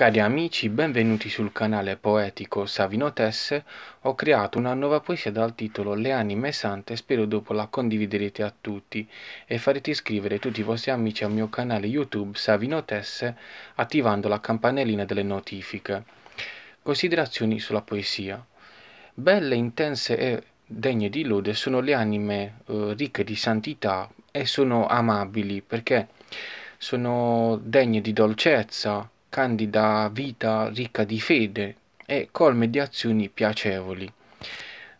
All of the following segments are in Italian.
Cari amici, benvenuti sul canale poetico Savino Tesse. Ho creato una nuova poesia dal titolo Le anime sante, spero dopo la condividerete a tutti e farete iscrivere tutti i vostri amici al mio canale YouTube Savino Tesse attivando la campanellina delle notifiche. Considerazioni sulla poesia. Belle, intense e degne di lode sono le anime eh, ricche di santità e sono amabili perché sono degne di dolcezza, candida vita ricca di fede e colme di azioni piacevoli.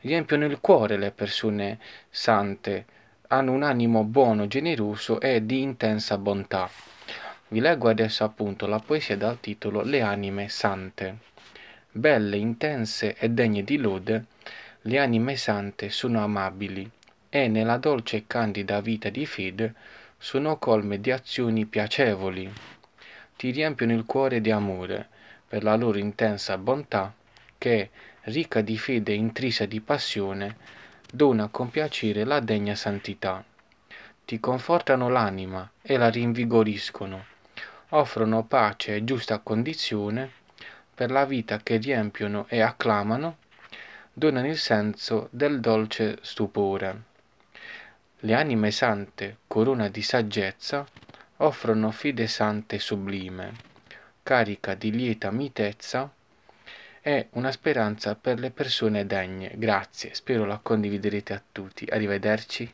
Riempiono il cuore le persone sante, hanno un animo buono, generoso e di intensa bontà. Vi leggo adesso appunto la poesia dal titolo Le anime sante. Belle, intense e degne di lode, le anime sante sono amabili e nella dolce e candida vita di fede sono colme di azioni piacevoli ti riempiono il cuore di amore per la loro intensa bontà che, ricca di fede e intrisa di passione, dona con piacere la degna santità. Ti confortano l'anima e la rinvigoriscono, offrono pace e giusta condizione per la vita che riempiono e acclamano, donano il senso del dolce stupore. Le anime sante, corona di saggezza, offrono fide fidesante sublime, carica di lieta mitezza e una speranza per le persone degne. Grazie, spero la condividerete a tutti. Arrivederci.